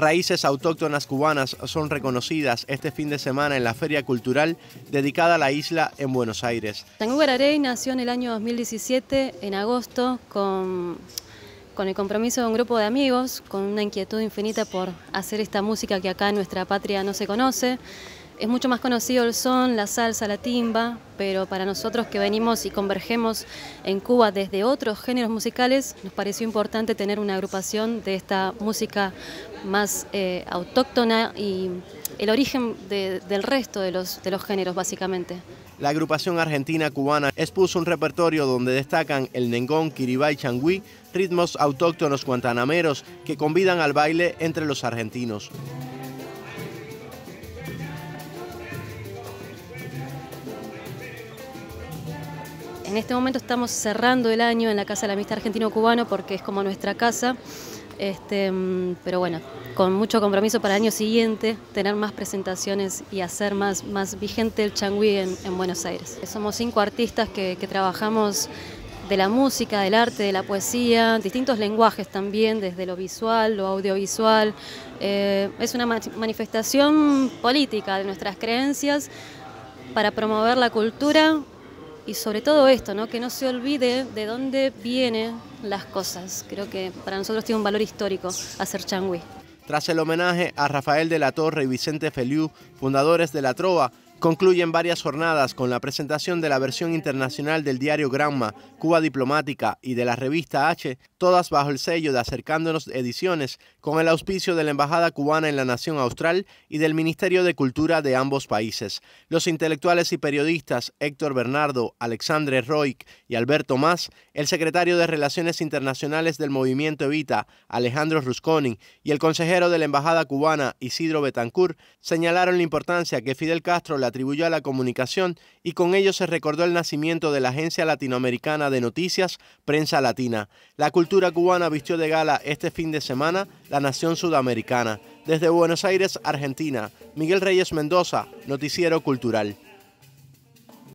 raíces autóctonas cubanas son reconocidas este fin de semana en la Feria Cultural dedicada a la isla en Buenos Aires. Tango nació en el año 2017, en agosto, con, con el compromiso de un grupo de amigos, con una inquietud infinita por hacer esta música que acá en nuestra patria no se conoce. Es mucho más conocido el son, la salsa, la timba, pero para nosotros que venimos y convergemos en Cuba desde otros géneros musicales, nos pareció importante tener una agrupación de esta música más eh, autóctona y el origen del resto de los, de los géneros básicamente. La agrupación argentina cubana expuso un repertorio donde destacan el nengón, kiribay, changüí, ritmos autóctonos guantanameros que convidan al baile entre los argentinos. En este momento estamos cerrando el año en la Casa de la Amistad Argentino-Cubano porque es como nuestra casa, este, mm, pero bueno, con mucho compromiso para el año siguiente, tener más presentaciones y hacer más, más vigente el changüí en, Buenos Aires. Somos cinco artistas que, trabajamos de la música, del arte, de la poesía, distintos lenguajes también, desde lo visual, lo audiovisual. Eh, es una manifestación política de nuestras creencias para promover la cultura y sobre todo esto, que no se olvide de dónde vienen las cosas. Creo que para nosotros tiene un valor histórico hacer changüí. Tras el homenaje a Rafael de la Torre y Vicente Feliu, fundadores de La Trova, Concluyen varias jornadas con la presentación de la versión internacional del diario Granma, Cuba Diplomática y de la revista H, todas bajo el sello de Acercándonos Ediciones, con el auspicio de la Embajada Cubana en la Nación Austral y del Ministerio de Cultura de ambos países. Los intelectuales y periodistas Héctor Bernardo, Alexandre Roig y Alberto Más, el secretario de Relaciones Internacionales del Movimiento Evita, Alejandro Rusconi, y el consejero de la Embajada Cubana, Isidro Betancourt, señalaron la importancia que Fidel Castro la atribuyó a la comunicación y con ello se recordó el nacimiento de la Agencia Latinoamericana de Noticias Prensa Latina. La cultura cubana vistió de gala este fin de semana la nación sudamericana. Desde Buenos Aires, Argentina, Miguel Reyes Mendoza, Noticiero Cultural.